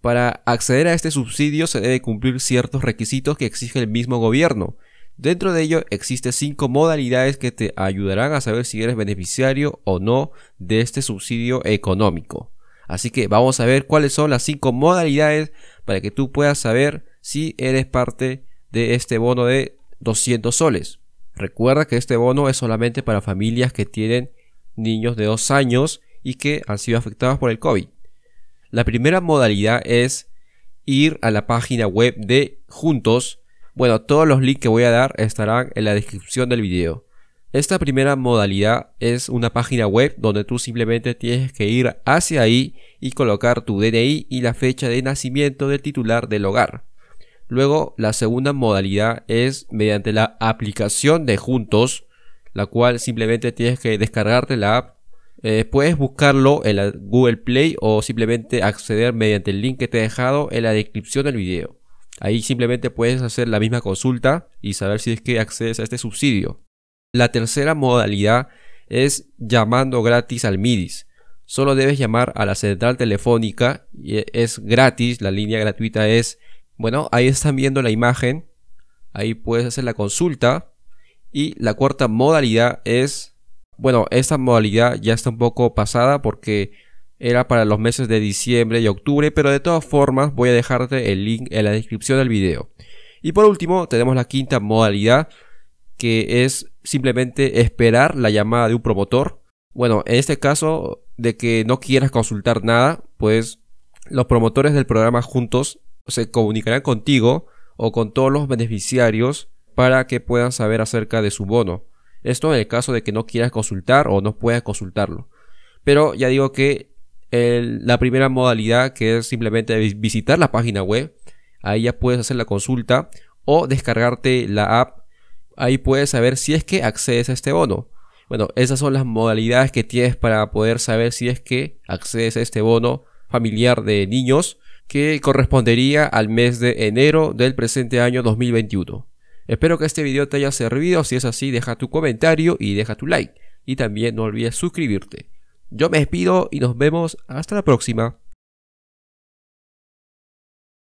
Para acceder a este subsidio se debe cumplir ciertos requisitos que exige el mismo gobierno. Dentro de ello existen cinco modalidades que te ayudarán a saber si eres beneficiario o no de este subsidio económico. Así que vamos a ver cuáles son las cinco modalidades para que tú puedas saber si eres parte de este bono de 200 soles. Recuerda que este bono es solamente para familias que tienen niños de 2 años y que han sido afectados por el COVID. La primera modalidad es ir a la página web de Juntos. Bueno, todos los links que voy a dar estarán en la descripción del video. Esta primera modalidad es una página web donde tú simplemente tienes que ir hacia ahí y colocar tu DNI y la fecha de nacimiento del titular del hogar. Luego, la segunda modalidad es mediante la aplicación de Juntos, la cual simplemente tienes que descargarte la app eh, puedes buscarlo en Google Play o simplemente acceder mediante el link que te he dejado en la descripción del video. Ahí simplemente puedes hacer la misma consulta y saber si es que accedes a este subsidio. La tercera modalidad es llamando gratis al MIDIS. Solo debes llamar a la central telefónica y e, es gratis, la línea gratuita es, bueno, ahí están viendo la imagen, ahí puedes hacer la consulta y la cuarta modalidad es bueno, esta modalidad ya está un poco pasada porque era para los meses de diciembre y octubre, pero de todas formas voy a dejarte el link en la descripción del video. Y por último, tenemos la quinta modalidad, que es simplemente esperar la llamada de un promotor. Bueno, en este caso de que no quieras consultar nada, pues los promotores del programa juntos se comunicarán contigo o con todos los beneficiarios para que puedan saber acerca de su bono. Esto en el caso de que no quieras consultar o no puedas consultarlo. Pero ya digo que la primera modalidad, que es simplemente visitar la página web, ahí ya puedes hacer la consulta o descargarte la app. Ahí puedes saber si es que accedes a este bono. Bueno, esas son las modalidades que tienes para poder saber si es que accedes a este bono familiar de niños que correspondería al mes de enero del presente año 2021. Espero que este video te haya servido, si es así deja tu comentario y deja tu like. Y también no olvides suscribirte. Yo me despido y nos vemos hasta la próxima.